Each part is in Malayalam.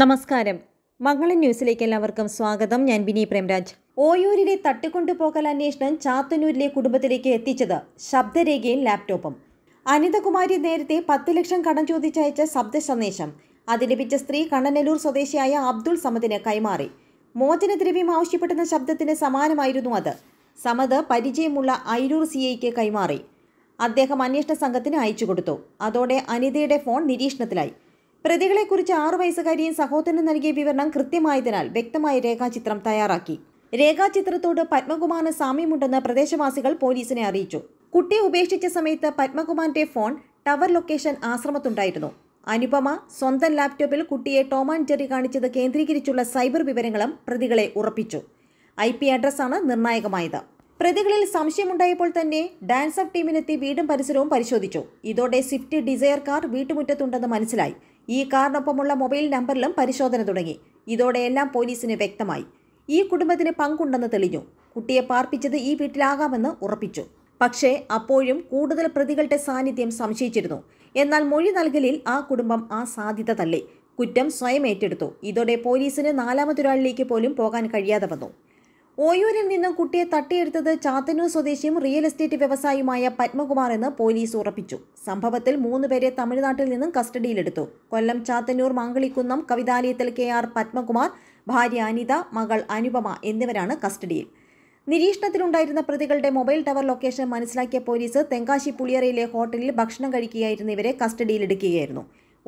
നമസ്കാരം മംഗളൻ ന്യൂസിലേക്ക് എല്ലാവർക്കും സ്വാഗതം ഞാൻ ബിനി പ്രേംരാജ് ഓയൂരിലെ തട്ടിക്കൊണ്ടുപോകൽ അന്വേഷണം ചാത്തന്നൂരിലെ കുടുംബത്തിലേക്ക് എത്തിച്ചത് ശബ്ദരേഖയും ലാപ്ടോപ്പും അനിതകുമാരി നേരത്തെ പത്ത് ലക്ഷം കടം ചോദിച്ചയച്ച ശബ്ദ സന്ദേശം അത് ലഭിച്ച സ്ത്രീ കണ്ണനല്ലൂർ സ്വദേശിയായ അബ്ദുൾ സമദിന് കൈമാറി മോചനദ്രവ്യം ആവശ്യപ്പെടുന്ന ശബ്ദത്തിന് സമാനമായിരുന്നു അത് സമദ് പരിചയമുള്ള ഐരൂർ സി ഐക്ക് കൈമാറി അദ്ദേഹം അന്വേഷണ സംഘത്തിന് അയച്ചു കൊടുത്തു അതോടെ അനിതയുടെ ഫോൺ നിരീക്ഷണത്തിലായി പ്രതികളെക്കുറിച്ച് ആറു വയസ്സുകാരിയും സഹോദരന് നൽകിയ വിവരണം കൃത്യമായതിനാൽ വ്യക്തമായ രേഖാചിത്രം തയ്യാറാക്കി രേഖാചിത്രത്തോട് പത്മകുമാറിന് സാമ്യമുണ്ടെന്ന് പ്രദേശവാസികൾ പോലീസിനെ അറിയിച്ചു കുട്ടിയെ ഉപേക്ഷിച്ച സമയത്ത് പത്മകുമാറിന്റെ ഫോൺ ടവർ ലൊക്കേഷൻ ആശ്രമത്തുണ്ടായിരുന്നു അനുപമ സ്വന്തം ലാപ്ടോപ്പിൽ കുട്ടിയെ ടോം ആൻഡ് ജെറി കാണിച്ചത് കേന്ദ്രീകരിച്ചുള്ള സൈബർ വിവരങ്ങളും പ്രതികളെ ഉറപ്പിച്ചു ഐ പി അഡ്രസ്സാണ് നിർണായകമായത് പ്രതികളിൽ സംശയമുണ്ടായപ്പോൾ തന്നെ ഡാൻസ് ഓഫ് ടീമിനെത്തി വീടും പരിസരവും പരിശോധിച്ചു ഇതോടെ സ്വിഫ്റ്റ് ഡിസയർ കാർ വീട്ടുമുറ്റത്തുണ്ടെന്ന് മനസ്സിലായി ഈ കാറിനൊപ്പമുള്ള മൊബൈൽ നമ്പറിലും പരിശോധന തുടങ്ങി ഇതോടെ എല്ലാം പോലീസിന് വ്യക്തമായി ഈ കുടുംബത്തിന് പങ്കുണ്ടെന്ന് തെളിഞ്ഞു കുട്ടിയെ പാർപ്പിച്ചത് ഈ വീട്ടിലാകാമെന്ന് ഉറപ്പിച്ചു പക്ഷേ അപ്പോഴും കൂടുതൽ പ്രതികളുടെ സാന്നിധ്യം സംശയിച്ചിരുന്നു എന്നാൽ മൊഴി നൽകലിൽ ആ കുടുംബം ആ സാധ്യത തള്ളി കുറ്റം സ്വയം ഏറ്റെടുത്തു ഇതോടെ പോലീസിന് നാലാമതൊരാളിലേക്ക് പോലും പോകാൻ കഴിയാതെ വന്നു ഓയൂരിൽ നിന്നും കുട്ടിയെ തട്ടിയെടുത്തത് ചാത്തന്നൂർ സ്വദേശിയും റിയൽ എസ്റ്റേറ്റ് വ്യവസായിയുമായ പത്മകുമാർ എന്ന് പോലീസ് ഉറപ്പിച്ചു സംഭവത്തിൽ മൂന്നുപേരെ തമിഴ്നാട്ടിൽ നിന്നും കസ്റ്റഡിയിലെടുത്തു കൊല്ലം ചാത്തന്നൂർ മംഗളിക്കുന്നം കവിതാലയത്തിൽ കെ ആർ പത്മകുമാർ ഭാര്യ അനിത മകൾ അനുപമ എന്നിവരാണ് കസ്റ്റഡിയിൽ നിരീക്ഷണത്തിലുണ്ടായിരുന്ന പ്രതികളുടെ മൊബൈൽ ടവർ ലൊക്കേഷൻ മനസ്സിലാക്കിയ പോലീസ് തെങ്കാശി പുളിയറയിലെ ഹോട്ടലിൽ ഭക്ഷണം കഴിക്കുകയായിരുന്ന ഇവരെ കസ്റ്റഡിയിലെടുക്കുകയായിരുന്നു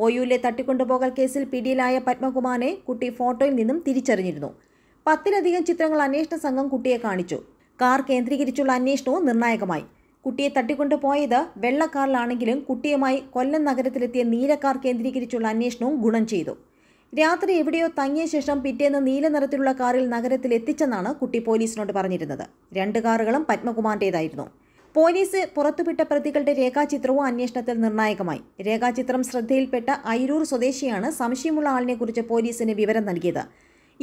ഒയുവിലെ തട്ടിക്കൊണ്ടുപോകൽ കേസിൽ പിടിയിലായ പത്മകുമാറിനെ കുട്ടി ഫോട്ടോയിൽ നിന്നും തിരിച്ചറിഞ്ഞിരുന്നു പത്തിലധികം ചിത്രങ്ങൾ അന്വേഷണ സംഘം കുട്ടിയെ കാണിച്ചു കാർ കേന്ദ്രീകരിച്ചുള്ള അന്വേഷണവും നിർണായകമായി കുട്ടിയെ തട്ടിക്കൊണ്ടു പോയത് വെള്ളക്കാറിലാണെങ്കിലും കുട്ടിയുമായി കൊല്ലം നഗരത്തിലെത്തിയ നീലക്കാർ കേന്ദ്രീകരിച്ചുള്ള അന്വേഷണവും ഗുണം ചെയ്തു രാത്രി എവിടെയോ തങ്ങിയ ശേഷം പിറ്റേന്ന് നീല നിറത്തിലുള്ള കാറിൽ നഗരത്തിൽ എത്തിച്ചെന്നാണ് കുട്ടി പോലീസിനോട് പറഞ്ഞിരുന്നത് രണ്ട് കാറുകളും പത്മകുമാറിൻ്റേതായിരുന്നു പോലീസ് പുറത്തുവിട്ട പ്രതികളുടെ രേഖാചിത്രവും അന്വേഷണത്തിൽ നിർണായകമായി രേഖാചിത്രം ശ്രദ്ധയിൽപ്പെട്ട അയിരൂർ സ്വദേശിയാണ് സംശയമുള്ള ആളിനെക്കുറിച്ച് പോലീസിന് വിവരം നൽകിയത്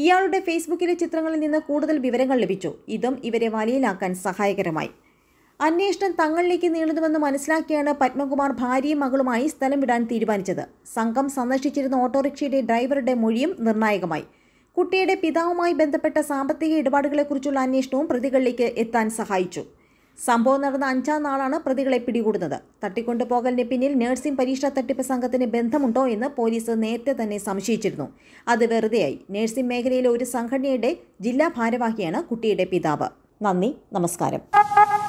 ഇയാളുടെ ഫേസ്ബുക്കിലെ ചിത്രങ്ങളിൽ നിന്ന് കൂടുതൽ വിവരങ്ങൾ ലഭിച്ചു ഇതും ഇവരെ വലയിലാക്കാൻ സഹായകരമായി അന്വേഷണം തങ്ങളിലേക്ക് നീളുന്നുവെന്ന് മനസ്സിലാക്കിയാണ് പത്മകുമാർ ഭാര്യയും മകളുമായി സ്ഥലം വിടാൻ തീരുമാനിച്ചത് സംഘം സന്ദർശിച്ചിരുന്ന ഓട്ടോറിക്ഷയുടെ ഡ്രൈവറുടെ മൊഴിയും നിർണായകമായി കുട്ടിയുടെ പിതാവുമായി ബന്ധപ്പെട്ട സാമ്പത്തിക ഇടപാടുകളെക്കുറിച്ചുള്ള അന്വേഷണവും പ്രതികളിലേക്ക് എത്താൻ സഹായിച്ചു സംഭവം നടന്ന അഞ്ചാം നാളാണ് പ്രതികളെ പിടികൂടുന്നത് തട്ടിക്കൊണ്ടുപോകലിന് പിന്നിൽ നഴ്സിംഗ് പരീക്ഷാ തട്ടിപ്പ് സംഘത്തിന് ബന്ധമുണ്ടോ എന്ന് പോലീസ് നേരത്തെ തന്നെ സംശയിച്ചിരുന്നു അത് വെറുതെയായി നഴ്സിംഗ് മേഖലയിലെ ഒരു സംഘടനയുടെ ജില്ലാ ഭാരവാഹിയാണ് കുട്ടിയുടെ പിതാവ് നന്ദി നമസ്കാരം